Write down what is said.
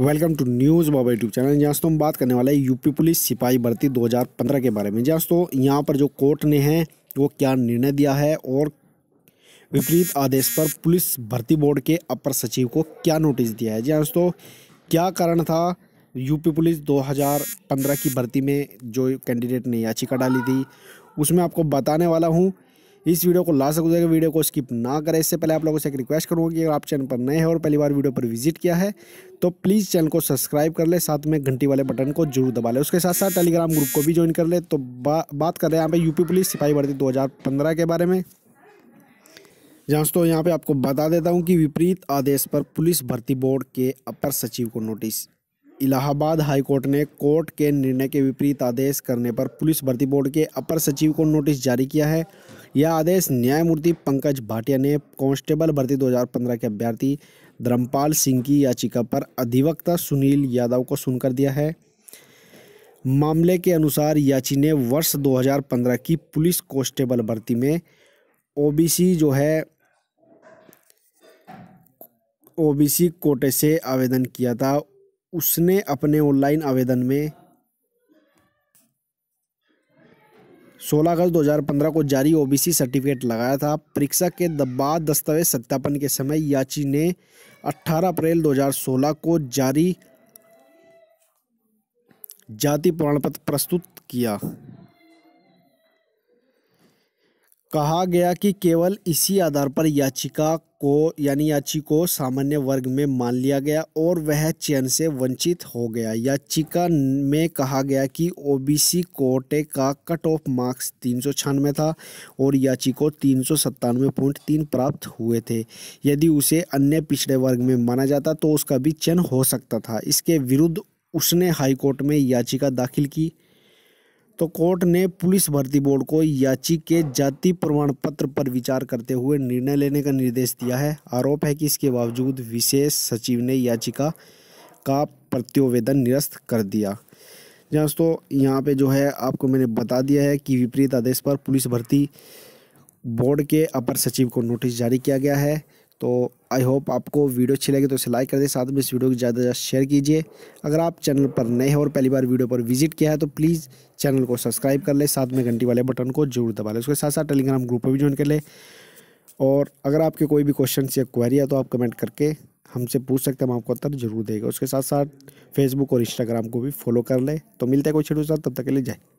welcome to news Baba YouTube channel जहाँ दोस्तों हम बात करने वाले हैं यूपी पुलिस सिपाही भर्ती 2015 के बारे में जहाँ दोस्तों यहाँ पर जो कोर्ट ने है वो क्या निर्णय दिया है और विपरीत आदेश पर पुलिस भर्ती बोर्ड के अपर सचिव को क्या नोटिस दिया है जी दोस्तों क्या कारण था यूपी पुलिस दो की भर्ती में जो कैंडिडेट ने याचिका डाली थी उसमें आपको बताने वाला हूँ इस वीडियो को लास्ट तक जाएगा वीडियो को स्किप ना करें इससे पहले आप लोगों से एक रिक्वेस्ट करूँगा कि अगर आप चैनल पर नए हैं और पहली बार वीडियो पर विजिट किया है तो प्लीज़ चैनल को सब्सक्राइब कर ले साथ में घंटी वाले बटन को जरूर दबा लें उसके साथ साथ टेलीग्राम ग्रुप को भी ज्वाइन कर ले तो बा, बात कर रहे हैं यहाँ पर यूपी पुलिस सिपाही भर्ती दो के बारे में जहाँ तो यहाँ पे आपको बता देता हूँ कि विपरीत आदेश पर पुलिस भर्ती बोर्ड के अपर सचिव को नोटिस इलाहाबाद हाईकोर्ट ने कोर्ट के निर्णय के विपरीत आदेश करने पर पुलिस भर्ती बोर्ड के अपर सचिव को नोटिस जारी किया है यह आदेश न्यायमूर्ति पंकज भाटिया ने कांस्टेबल भर्ती 2015 के अभ्यर्थी धर्मपाल सिंह की याचिका पर अधिवक्ता सुनील यादव को सुनकर दिया है मामले के अनुसार याची ने वर्ष 2015 की पुलिस कांस्टेबल भर्ती में ओबीसी जो है ओबीसी कोटे से आवेदन किया था उसने अपने ऑनलाइन आवेदन में 16 अगस्त 2015 को जारी ओबीसी सर्टिफिकेट लगाया था परीक्षा के दबाव दस्तावेज सत्यापन के समय याची ने 18 अप्रैल 2016 को जारी जाति प्रमाण पत्र प्रस्तुत किया कहा गया कि केवल इसी आधार पर याचिका को यानी याची को सामान्य वर्ग में मान लिया गया और वह चयन से वंचित हो गया याचिका में कहा गया कि ओबीसी कोटे का कट ऑफ मार्क्स तीन सौ छियानवे था और याची को तीन सौ सत्तानवे पॉइंट तीन प्राप्त हुए थे यदि उसे अन्य पिछड़े वर्ग में माना जाता तो उसका भी चयन हो सकता था इसके विरुद्ध उसने हाईकोर्ट में याचिका दाखिल की तो कोर्ट ने पुलिस भर्ती बोर्ड को याची के जाति प्रमाण पत्र पर विचार करते हुए निर्णय लेने का निर्देश दिया है आरोप है कि इसके बावजूद विशेष सचिव ने याचिका का प्रत्योवेदन निरस्त कर दिया जी हाँ दोस्तों यहाँ पे जो है आपको मैंने बता दिया है कि विपरीत आदेश पर पुलिस भर्ती बोर्ड के अपर सचिव को नोटिस जारी किया गया है तो आई होप आपको वीडियो अच्छी लगे तो इसे लाइक कर दे साथ में इस वीडियो को ज़्यादा से ज़्यादा शेयर कीजिए अगर आप चैनल पर नए हैं और पहली बार वीडियो पर विजिट किया है तो प्लीज़ चैनल को सब्सक्राइब कर ले साथ में घंटी वाले बटन को जरूर दबा लें उसके साथ साथ टेलीग्राम ग्रुप पर भी ज्वाइन कर ले और अगर आपके कोई भी क्वेश्चन या क्वेरी है तो आप कमेंट करके हमसे पूछ सकते हैं हम आपको उत्तर जरूर देगा उसके साथ साथ फेसबुक और इंस्टाग्राम को भी फॉलो कर ले तो मिलते हैं कोई शेड्यूल साथ तब तक के लिए जाए